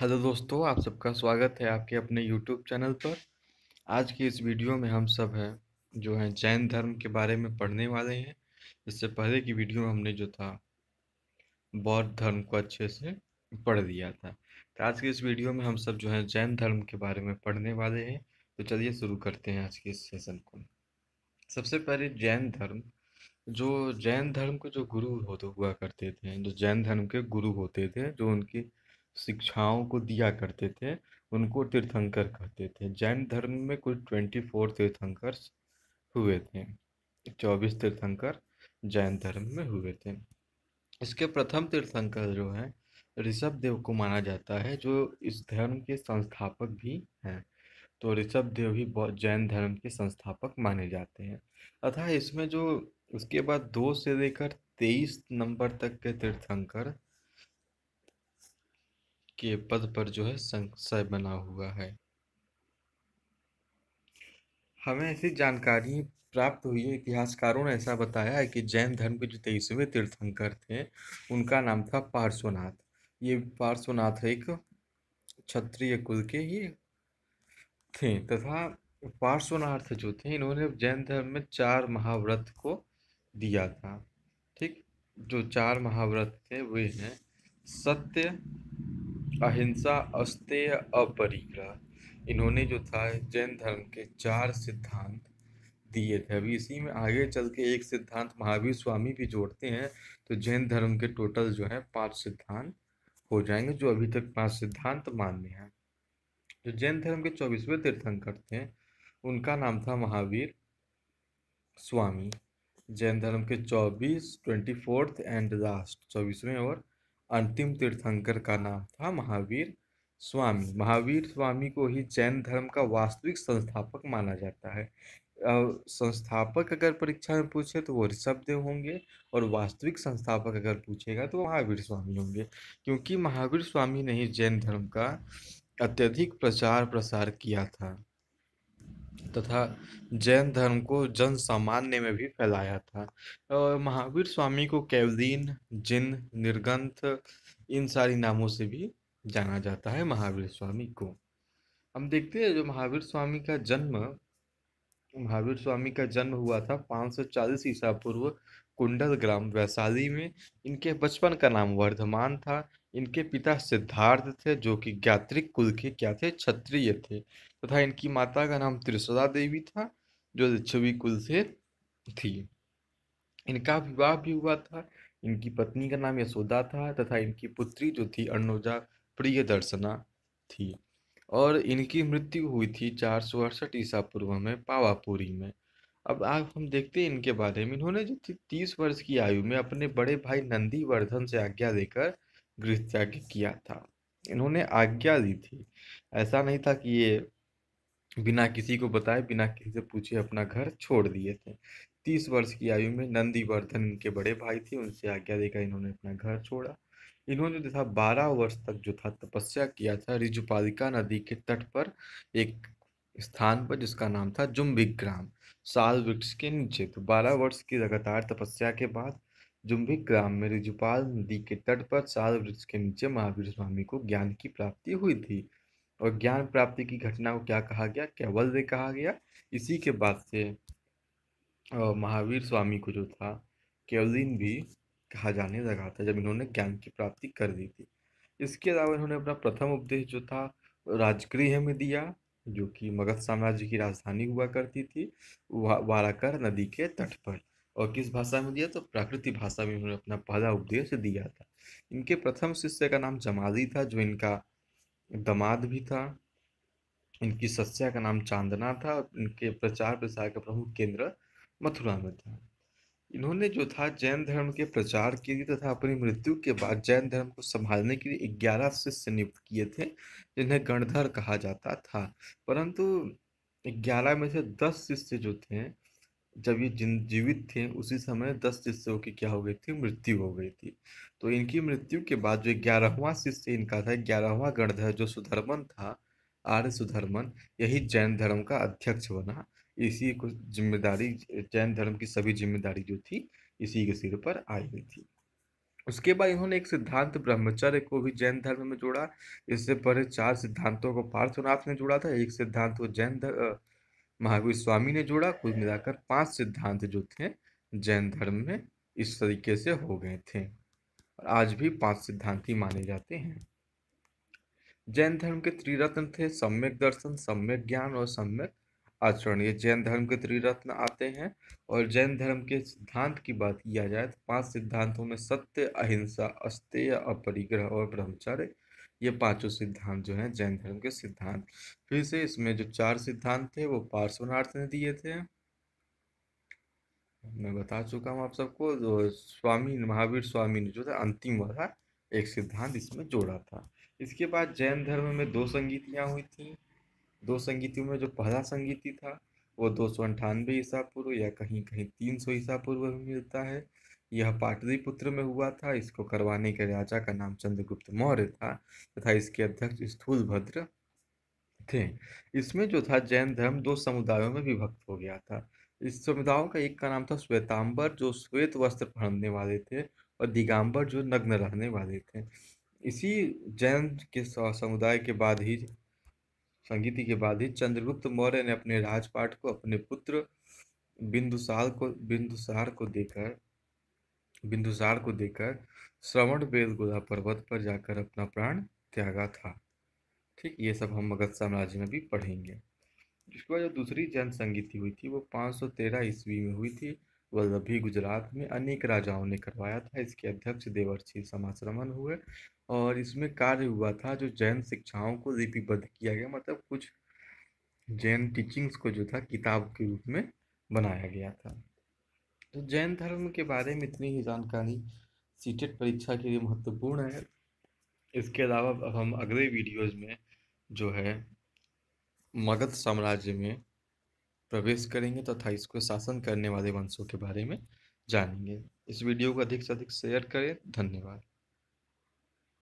hello दोस्तों आप सबका स्वागत है आपके अपने यूट्यूब चैनल पर आज की इस वीडियो में हम सब हैं जो हैं जैन धर्म के बारे में पढ़ने वाले हैं इससे पहले की वीडियो में हमने जो था बौद्ध धर्म को अच्छे से पढ़ लिया था तो आज की इस वीडियो में हम सब जो हैं जैन धर्म के बारे में पढ़ने वाले हैं तो चलिए शुरू करते हैं आज के इस सेशन को सबसे पहले जैन धर्म जो जैन धर्म के जो गुरु होते हुआ करते थे जो जैन धर्म के गुरु होते थे जो उनकी शिक्षाओं को दिया करते थे उनको तीर्थंकर कहते थे जैन धर्म में कुल ट्वेंटी फोर तीर्थंकर हुए थे चौबीस तीर्थंकर जैन धर्म में हुए थे इसके प्रथम तीर्थंकर जो है ऋषभ देव को माना जाता है जो इस धर्म के संस्थापक भी हैं तो ऋषभ देव ही जैन धर्म के संस्थापक माने जाते हैं अतः इसमें जो उसके बाद दो से लेकर तेईस नंबर तक के तीर्थंकर के पद पर जो है संशय बना हुआ है हमें ऐसी जानकारी प्राप्त हुई है इतिहासकारों ने ऐसा बताया है कि जैन धर्म के जो तेईसवें तीर्थंकर थे उनका नाम था पार्श्वनाथ ये पार्श्वनाथ एक क्षत्रिय कुल के ही थे तथा पार्श्वनाथ जो थे इन्होंने जैन धर्म में चार महाव्रत को दिया था ठीक जो चार महाव्रत थे वे हैं सत्य अहिंसा अस्तेय अपरिग्रह इन्होंने जो था जैन धर्म के चार सिद्धांत दिए थे अभी इसी में आगे चल के एक सिद्धांत महावीर स्वामी भी जोड़ते हैं तो जैन धर्म के टोटल जो है पांच सिद्धांत हो जाएंगे जो अभी तक पांच सिद्धांत मान्य हैं जो जैन धर्म के चौबीसवें तीर्थंकर थे उनका नाम था महावीर स्वामी जैन धर्म के चौबीस ट्वेंटी फोर्थ एंड लास्ट चौबीसवें और अंतिम तीर्थंकर का नाम था महावीर स्वामी महावीर स्वामी को ही जैन धर्म का वास्तविक संस्थापक माना जाता है संस्थापक अगर परीक्षा में पूछे तो वो देव होंगे और वास्तविक संस्थापक अगर पूछेगा तो महावीर स्वामी होंगे क्योंकि महावीर स्वामी ने ही जैन धर्म का अत्यधिक प्रचार प्रसार किया था तथा जैन धर्म को जन सामान्य में भी फैलाया था और महावीर स्वामी को कैवदीन जिन निर्गंथ इन सारी नामों से भी जाना जाता है महावीर स्वामी को हम देखते हैं जो महावीर स्वामी का जन्म महावीर स्वामी का जन्म हुआ था 540 ईसा पूर्व कुंडल ग्राम वैशाली में इनके बचपन का नाम वर्धमान था इनके पिता सिद्धार्थ थे जो कि ज्ञात्रिक कुल के क्या थे क्षत्रिय थे तथा इनकी माता का नाम त्रिशदा देवी था जो छवि कुल से थी इनका विवाह भी हुआ था इनकी पत्नी का नाम यशोदा था तथा इनकी पुत्री जो थी अनुजा प्रिय दर्शना थी और इनकी मृत्यु हुई थी चार सौ अड़सठ ईसा पूर्व में पावापुरी में अब आप हम देखते हैं इनके बारे में इन्होंने जो थी तीस वर्ष की आयु में अपने बड़े भाई नंदीवर्धन से आज्ञा देकर गृह त्याग किया था इन्होंने आज्ञा दी थी ऐसा नहीं था कि ये बिना किसी को बताए बिना किसी से पूछे अपना घर छोड़ दिए थे तीस वर्ष की आयु में नंदीवर्धन इनके बड़े भाई थे उनसे आज्ञा देकर इन्होंने अपना घर छोड़ा इन्होंने जो था बारह वर्ष तक जो था तपस्या किया था रिजुपालिका नदी के तट पर एक स्थान पर जिसका नाम था जुम्बिक ग्राम साल वृक्ष के नीचे तो बारह वर्ष की लगातार तपस्या के बाद जुम्बिक ग्राम में रिजुपाल नदी के तट पर साल वृक्ष के नीचे महावीर स्वामी को ज्ञान की प्राप्ति हुई थी और ज्ञान प्राप्ति की घटना को क्या कहा गया कैवल्य कहा गया इसी के बाद से महावीर स्वामी को जो था केवलिन भी कहा जाने लगा था जब इन्होंने ज्ञान की प्राप्ति कर दी थी इसके अलावा इन्होंने अपना प्रथम उपदेश जो था राजगृह में दिया जो कि मगध साम्राज्य की राजधानी हुआ करती थी वाराकर नदी के तट पर और किस भाषा में दिया तो प्राकृतिक भाषा में इन्होंने अपना पहला उपदेश दिया था इनके प्रथम शिष्य का नाम जमाली था जो इनका दामाद भी था इनकी सस्या का नाम चांदना था और इनके प्रचार प्रसार का प्रमुख केंद्र मथुरा में था इन्होंने जो था जैन धर्म के प्रचार के लिए तथा अपनी मृत्यु के बाद जैन धर्म को संभालने के लिए ग्यारह शिष्य नियुक्त किए थे जिन्हें गणधर कहा जाता था परंतु ग्यारह में से दस शिष्य जो थे जब ये जिन जीवित थे उसी समय दस शिष्यों की क्या हो गई थी मृत्यु हो गई थी तो इनकी मृत्यु के बाद जो ग्यारहवा शिष्य इनका था ग्यारहवा गणधर जो सुधर्मन था आर्य सुधर्मन यही जैन धर्म का अध्यक्ष बना इसी को जिम्मेदारी जैन धर्म की सभी जिम्मेदारी जो थी इसी के सिर पर आई हुई थी उसके बाद इन्होंने एक सिद्धांत ब्रह्मचर्य को भी जैन धर्म में जोड़ा इससे पहले चार सिद्धांतों को पार्थनाथ ने जोड़ा था एक सिद्धांत वो जैन धर्म महावीर स्वामी ने जोड़ा कुल मिलाकर पांच सिद्धांत जो थे जैन धर्म में इस तरीके से हो गए थे और आज भी पांच सिद्धांत ही माने जाते हैं जैन धर्म के त्रिरत्न थे सम्यक दर्शन सम्यक ज्ञान और सम्यक आचरण ये जैन धर्म के त्रिरत्न आते हैं और जैन धर्म के सिद्धांत की बात किया जाए तो पांच सिद्धांतों में सत्य अहिंसा अस्तेय अपरिग्रह और ब्रह्मचर्य ये पांचों सिद्धांत जो हैं जैन धर्म के सिद्धांत फिर से इसमें जो चार सिद्धांत थे वो पार्श्वनाथ ने दिए थे मैं बता चुका हूँ आप सबको जो स्वामी महावीर स्वामी ने जो था अंतिम वाला एक सिद्धांत इसमें जोड़ा था इसके बाद जैन धर्म में दो संगीतियाँ हुई थी दो संगीतियों में जो पहला संगीति था वो दो सौ अंठानवे ईसा पूर्व या कहीं कहीं तीन सौ ईसा पूर्व भी मिलता है यह पाटलिपुत्र में हुआ था इसको करवाने के राजा का नाम चंद्रगुप्त मौर्य था तथा इसके अध्यक्ष स्थूल भद्र थे इसमें जो था जैन धर्म दो समुदायों में विभक्त हो गया था इस समुदायों का एक का नाम था श्वेतांबर जो श्वेत वस्त्र पहनने वाले थे और दिगंबर जो नग्न रहने वाले थे इसी जैन के समुदाय के बाद ही संगीति के बाद ही चंद्रगुप्त मौर्य ने अपने राजपाट को अपने पुत्र बिंदुसार को बिंदुसार को देकर बिंदुसार को देकर श्रवण बेलगोला पर्वत पर जाकर अपना प्राण त्यागा था ठीक ये सब हम मगध साम्राज्य में भी पढ़ेंगे इसके बाद जो दूसरी संगीति हुई थी वो 513 ईस्वी में हुई थी वल्लभी गुजरात में अनेक राजाओं ने करवाया था इसके अध्यक्ष देवर्षि समाश्रमण हुए और इसमें कार्य हुआ था जो जैन शिक्षाओं को लिपिबद्ध किया गया मतलब कुछ जैन टीचिंग्स को जो था किताब के रूप में बनाया गया था तो जैन धर्म के बारे में इतनी ही जानकारी सीटेट परीक्षा के लिए महत्वपूर्ण है इसके अलावा अब हम अगले वीडियोस में जो है मगध साम्राज्य में प्रवेश करेंगे तथा तो इसको शासन करने वाले वंशों के बारे में जानेंगे इस वीडियो को अधिक से अधिक शेयर करें धन्यवाद